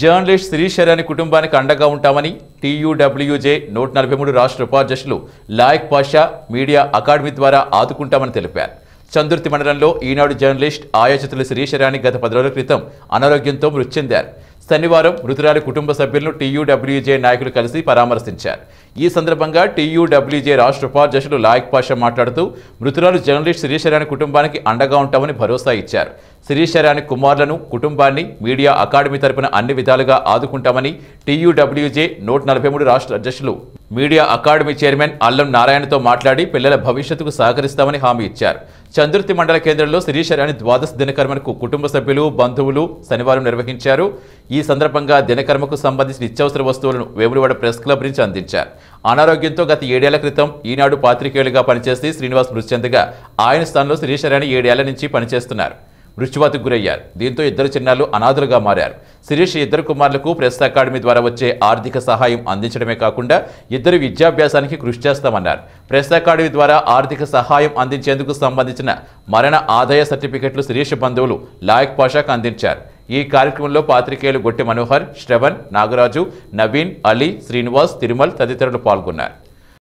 journalist శ్రీశర్యాని కుటుంబానికి అండగా ఉంటామని టీయూడబ్ల్యూజే నూట నలభై మూడు రాష్ట్ర ఉపాధ్యక్షులు లాయక్ పాషా మీడియా అకాడమీ ద్వారా ఆదుకుంటామని తెలిపారు చందుర్తి మండలంలో ఈనాడు జర్నలిస్ట్ ఆయోచితులు శ్రీశర్యాని గత పది రోజుల క్రితం అనారోగ్యంతో మృతి చెందారు శనివారం మృతురాలి కుటుంబ సభ్యులను టీయూడబ్ల్యూజే నాయకులు కలిసి పరామర్శించారు ఈ సందర్భంగా టీయూడబ్ల్యూజే రాష్ట్ర ఉపాధ్యక్షులు లాయక్ పాషా మాట్లాడుతూ మృతురాలు జర్నలిస్ట్ శ్రీశర్యాని కుటుంబానికి అండగా ఉంటామని భరోసా ఇచ్చారు శ్రీశరాని కుమార్లను కుటుంబాన్ని మీడియా అకాడమీ తరపున అన్ని విధాలుగా ఆదుకుంటామని టీయూడబ్ల్యూజే నూట నలభై మూడు రాష్ట్ర అధ్యక్షులు మీడియా అకాడమీ చైర్మన్ అల్లం నారాయణతో మాట్లాడి పిల్లల భవిష్యత్తుకు సహకరిస్తామని హామీ ఇచ్చారు చంద్రుతి మండల కేంద్రంలో శ్రీశరాని ద్వాదశ దినకర్మకు కుటుంబ సభ్యులు బంధువులు శనివారం నిర్వహించారు ఈ సందర్భంగా దినకర్మకు సంబంధించిన నిత్యావసర వస్తువులను వేములవాడ ప్రెస్ క్లబ్ నుంచి అందించారు అనారోగ్యంతో గత ఏడేళ్ల క్రితం ఈనాడు పాత్రికేయులుగా పనిచేసి శ్రీనివాస్ మృతి చెందగా ఆయన స్థానంలో శ్రీశరాని ఏడేళ్ల నుంచి పనిచేస్తున్నారు మృత్యువాతికి గురయ్యారు దీంతో ఇద్దరు చిన్నారులు అనాథులుగా మారారు శిరీష్ ఇద్దరు కుమారులకు ప్రెస్ అకాడమీ ద్వారా వచ్చే ఆర్థిక సహాయం అందించడమే కాకుండా ఇద్దరు విద్యాభ్యాసానికి కృషి చేస్తామన్నారు ప్రెస్ అకాడమీ ద్వారా ఆర్థిక సహాయం అందించేందుకు సంబంధించిన మరణ ఆదాయ సర్టిఫికెట్లు శిరీష్ బంధువులు లాయక్ పాషాకు అందించారు ఈ కార్యక్రమంలో పాత్రికేయులు గొట్టి మనోహర్ శ్రవణ్ నాగరాజు నవీన్ అలీ శ్రీనివాస్ తిరుమల్ తదితరులు పాల్గొన్నారు